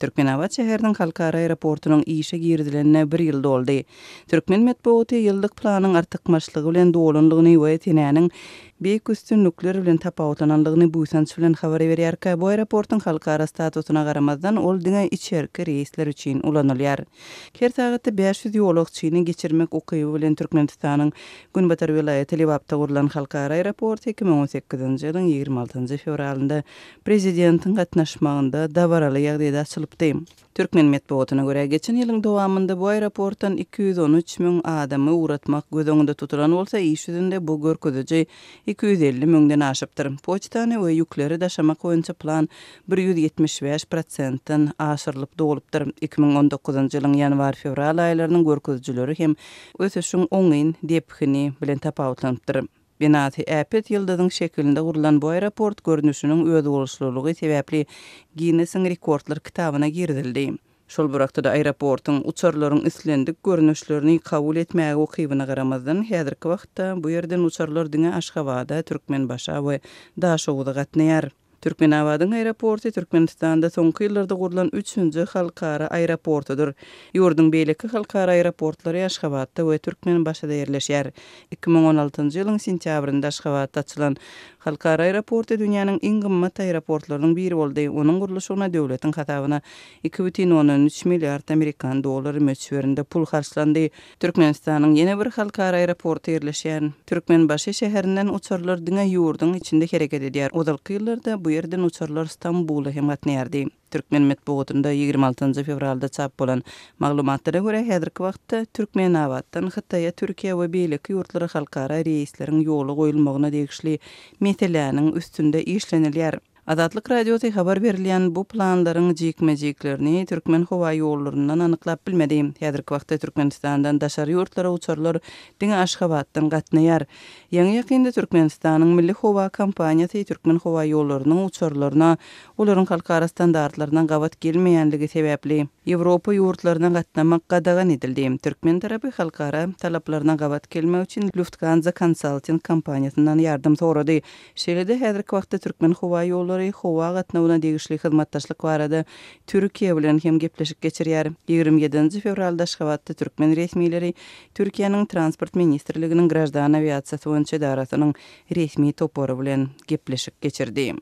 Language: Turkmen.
Türkmenabat şehrinin halkara raportunun işe girdilenine bir yıl doldu. Türkmen metbuatı yıllık planın artıkmaşlığı bilen dolunluğunu ve etinanın Beýik üstünlikler bilen tapawutlananlygyny bu ýsan habar berýär. Bu aeroportyň halkara statusyna garamazdan ol diňe içerki reisler üçin ulanylýar. Kertagaty 500 ýolak çyny geçirmek ukyby bilen Türkmenistanyň Günbatar welaýaty Lewap tagurlan halkara aeroport 2018-nji ýylyň 26-njy fevralynda prezidentiň gatnaşmagynda dawaraly ýagdaýda açylypdy. Türkmen metbuatyna görä geçen ýylyň dowamında bu aeroportdan 213 müň adamy uratmak gözüňde tutulan bolsa, iş ýüzünde bu görkezeji 250 müňden aşypdyr. Poçtany we ýükleri daşamak üçin plan 175%-den aşyrylyp dolupdyr. 2019-njy ýylyň ýanwar-fevral aýlarynyň görkezijileri hem ösüşiň oňyn depkini bilen tapawutlanypdyr. Binati Äpet ýyldyzyň şekilinde gurulan bu aeroport görnüşiniň özü bolşlygy sebäpli Guinnessin rekordlar kitabyna girdildi. Şol buraktada da aeroportyň uçarlaryň islendik görnüşlerini kabul etmäge okybyna garamazdan häzirki wagtda bu ýerden uçarlar diňe Aşgabat, Türkmenbaşy we daşowda gatnaýar. Türkmen Avadın aeroporti Türkmenistan'da son kıyılarda kurulan 3-cü halkara aeroportudur. Yurdun beylikki halkara aeroportları Aşkabatta ve Türkmen başa da yerleşer. 2016 yılın sentyabrında Aşkabatta açılan halkara aeroporti dünyanın en aeroportlarının bir oldu. Onun kuruluşuna devletin hatavına 2,13 milyar Amerikan doları mötsverinde pul harçlandı. Türkmenistan'ın yeni bir halkara aeroportu yerleşer. Türkmen başa şehirinden uçarlar yurdun içinde hareket ediyar. Odalkı bu bu yerden uçurlar Stambul'a hem atni erdi. Türkmen metbogatında 26. fevralda çap bolan maglumatlara göre hedir kvaqtta Türkmen avattan Hittaya Türkiye ve Beylik yurtları halkara reislerin yolu koyulmağına degişli metelianin üstünde işlenilir. Adatlyk radiosi habar berilen bu planlaryň jikmejiklerini türkmen howa ýollarynyň anyklap bilmedi. Häzirki wagtda Türkmenistandan daşary ýurtlara uçarlar diňe Aşgabatdan gatnaýar. Ýaňy ýakynda Türkmenistanyň milli howa kompaniýasy türkmen howa ýollarynyň uçarlaryna olaryň halkara standartlaryndan gawat gelmeýänligi sebäpli Ýewropa ýurtlaryna gatnamak gadagan edildi. Türkmen tarapy halkara talaplaryna gawat gelmek üçin Lufthansa Consulting kompaniýasynyň ýardamy soradi. Şeýle-de häzirki wagtda türkmen howa ýollary Sekretary Howa Gatnauna degişli hizmetdaşlyk barada Türkiýe bilen hem gepleşik geçirýär. 27-nji fevralda Şgabatda türkmen resmiýetleri Türkiýanyň Transport ministrliginiň Grazdan awiatsiýa täwirçi daratynyň resmi toparı bilen gepleşik geçirdi.